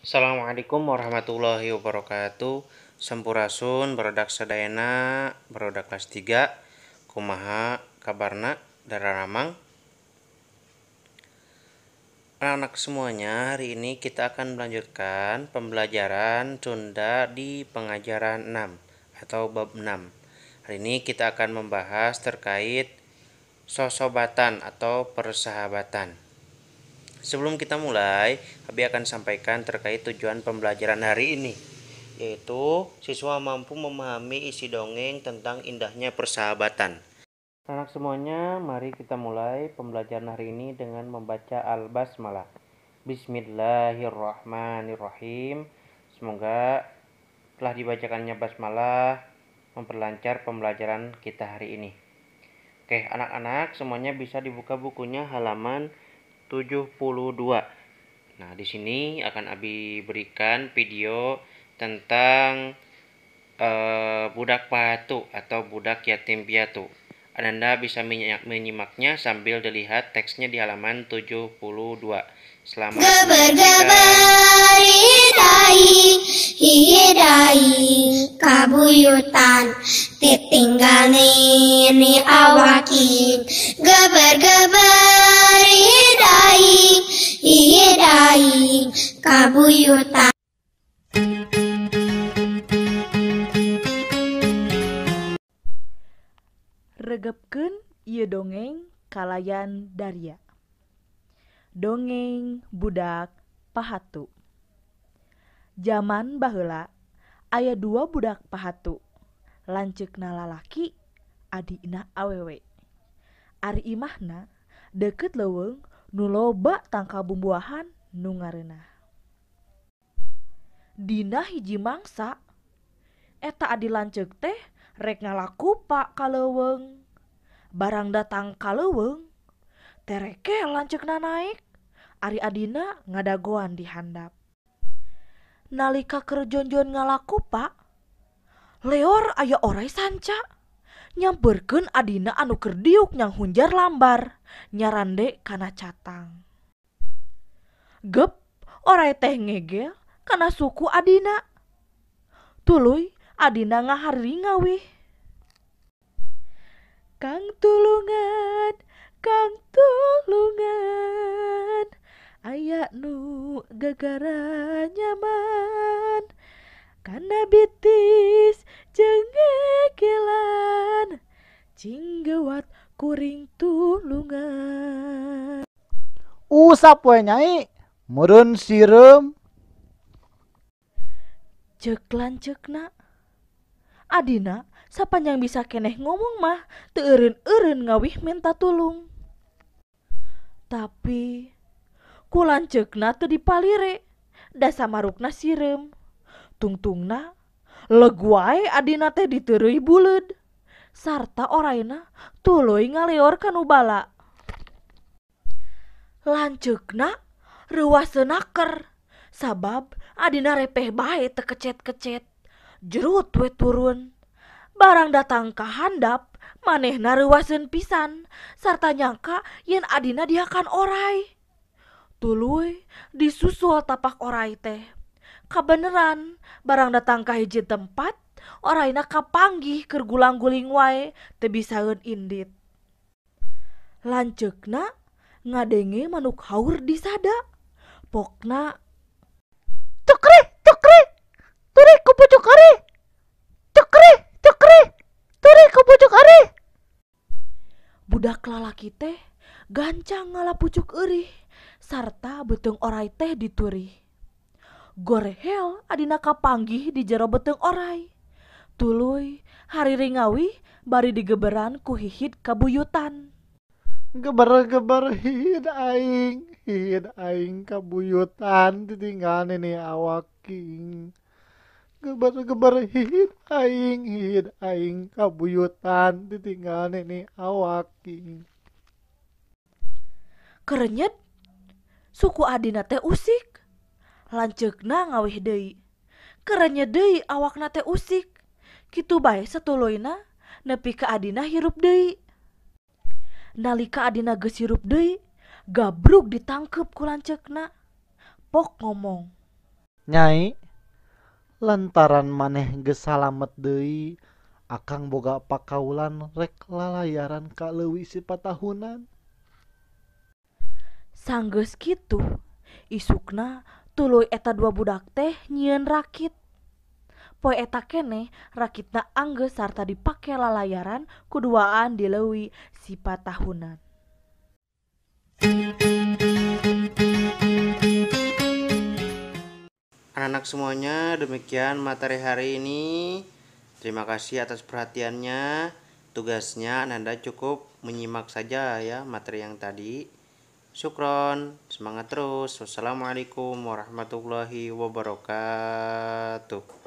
Assalamualaikum warahmatullahi wabarakatuh Sempurasun berodak sedayana berodak kelas 3 Kumaha kabarna darah ramang Anak-anak semuanya hari ini kita akan melanjutkan pembelajaran Sunda di pengajaran 6 atau bab 6 Hari ini kita akan membahas terkait sosobatan atau persahabatan Sebelum kita mulai, Abi akan sampaikan terkait tujuan pembelajaran hari ini, yaitu siswa mampu memahami isi dongeng tentang indahnya persahabatan. Anak semuanya, mari kita mulai pembelajaran hari ini dengan membaca Al-Basmalah. Bismillahirrahmanirrahim. Semoga telah dibacakannya basmalah memperlancar pembelajaran kita hari ini. Oke, anak-anak semuanya bisa dibuka bukunya halaman 72. Nah, di sini akan Abi berikan video tentang uh, budak patu atau budak yatim piatu. Anda bisa menyimaknya sambil dilihat teksnya di halaman 72. Selamat Geber-geber hidai, hidai kabuyutan titinggal nini awakin. Geber-geber kabuyutan. Regepken, ieu dongeng kalayan Darya. Dongeng budak pahatu. Zaman bahula, ayah dua budak pahatu. Lanceukna lalaki adina awewe. Ari imahna deket leweng nuloba loba tangka bumbuahan nu hiji mangsa eta di lancence teh rek ngalaku pak kalau weg barang datang kalauweg teeke lance na naik Ari Adina ngadaggoan di handap nalika kerjun-jo ngalaku pak leor ayo ori sanca nyamberggen Adina anu ker diuknya hunjar lambar nyarandek kana catang gep orai tehngegeng suku adina Tulu adina ngahari ngawih Kang tulungan Kangtulungan ayayak nu gegara nyaman Kanda bitis jengekilan jgewat kuringtulungan Usap kue nyaik murun siram? ceklan cekna Adina sapanjang bisa keneh ngomong mah teerin eren ngawih minta tulung tapi ku tu teu dipalire dasa marukna sirem tungtungna leguai adina teh diteureuy bulud, sarta oraina tuluy ngaleor kanubala bala lancekna reuaseun sabab Adina repehh baie tekecet kecet jerutwe turun barang datang ke handap maneh nawaen pisan sarta nyangka yen adina diakan orai tulu disusul tapak oraai teh ka beneran barang datangkah hijji tempat ora na kapangggihker gulanggulling wae tebisun indit lance na ngadenge manukkhaur disadapokkna yang pucuk ari. Cekri, cekri. Turi ke pucuk ari. Budak lalaki teh gancang ngalah pucuk eri serta beteng orai teh dituri. Gorehel adina kapanggih di jero beteng orai. Tuluy hari ringawi bari digeberan ku hihit kabuyutan. Geber-geber hid aing, hid aing kabuyutan ditinggal ini awak king. inging ka buyutan ditingne awa keyet suku Adina te usik lancek na ngawih De kerenye De awak na te usik gitu baik seuloina nepi ke Adina hirup De nalika adina ge sirup Dei gabruk diangkepku lanceknapok ngomong nyai hai Laaran maneh gesa lamet Dewi akan bogak pakaulan reklalayaran Ka lewi Sipa tahunan sangge gitu isukna tulu eta dua budak teh nyiinrakit Poeta kenerakitita Angge sarta dipakela layaran keduaan dilewi sipa tahunan. anak-anak semuanya demikian materi hari ini terima kasih atas perhatiannya tugasnya Anda cukup menyimak saja ya materi yang tadi syukron semangat terus wassalamualaikum warahmatullahi wabarakatuh